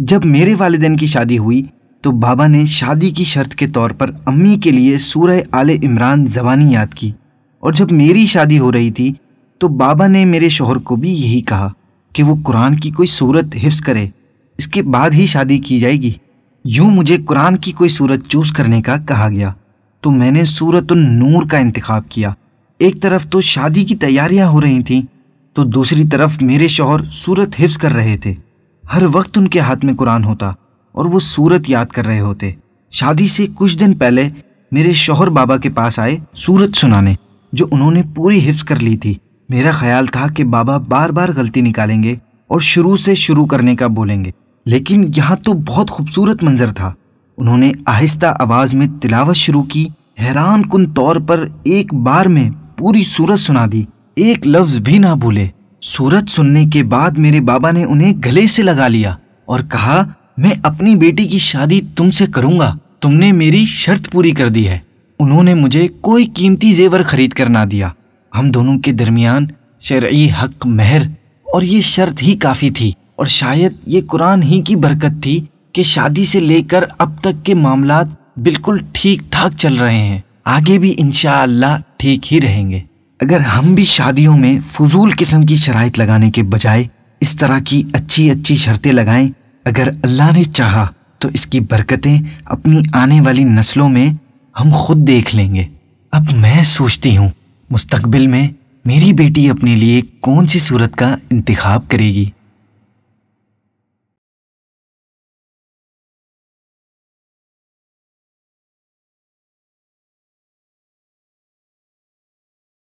जब मेरे वालदेन की शादी हुई तो बाबा ने शादी की शर्त के तौर पर अम्मी के लिए सूरह आल इमरान जबानी याद की और जब मेरी शादी हो रही थी तो बाबा ने मेरे शोहर को भी यही कहा कि वो कुरान की कोई सूरत हिफ्स करे इसके बाद ही शादी की जाएगी यूं मुझे कुरान की कोई सूरत चूज़ करने का कहा गया तो मैंने सूरत नूर का इंतखा किया एक तरफ तो शादी की तैयारियां हो रही थी तो दूसरी तरफ मेरे शोहर सूरत हिफ्स कर रहे थे हर वक्त उनके हाथ में कुरान होता और वो सूरत याद कर रहे होते शादी से कुछ दिन पहले मेरे शोहर बाबा के पास आए सूरत सुनाने जो उन्होंने पूरी हिफ्स कर ली थी मेरा ख्याल था कि बाबा बार बार गलती निकालेंगे और शुरू से शुरू करने का बोलेंगे लेकिन यहाँ तो बहुत खूबसूरत मंजर था उन्होंने आहिस्ता आवाज़ में तिलावत शुरू की हैरान कन तौर पर एक बार में पूरी सूरत सुना दी एक लफ्ज़ भी ना भूले सूरज सुनने के बाद मेरे बाबा ने उन्हें गले से लगा लिया और कहा मैं अपनी बेटी की शादी तुमसे करूंगा तुमने मेरी शर्त पूरी कर दी है उन्होंने मुझे कोई कीमती जेवर खरीद कर ना दिया हम दोनों के दरमियान शर्य हक महर और ये शर्त ही काफ़ी थी और शायद ये कुरान ही की बरकत थी कि शादी से लेकर अब तक के मामला बिल्कुल ठीक ठाक चल रहे हैं आगे भी इन ठीक ही रहेंगे अगर हम भी शादियों में फजूल किस्म की शराइत लगाने के बजाय इस तरह की अच्छी अच्छी शर्तें लगाएं अगर अल्लाह ने चाहा तो इसकी बरकतें अपनी आने वाली नस्लों में हम खुद देख लेंगे अब मैं सोचती हूँ मुस्तकबिल में मेरी बेटी अपने लिए कौन सी सूरत का इंतखब करेगी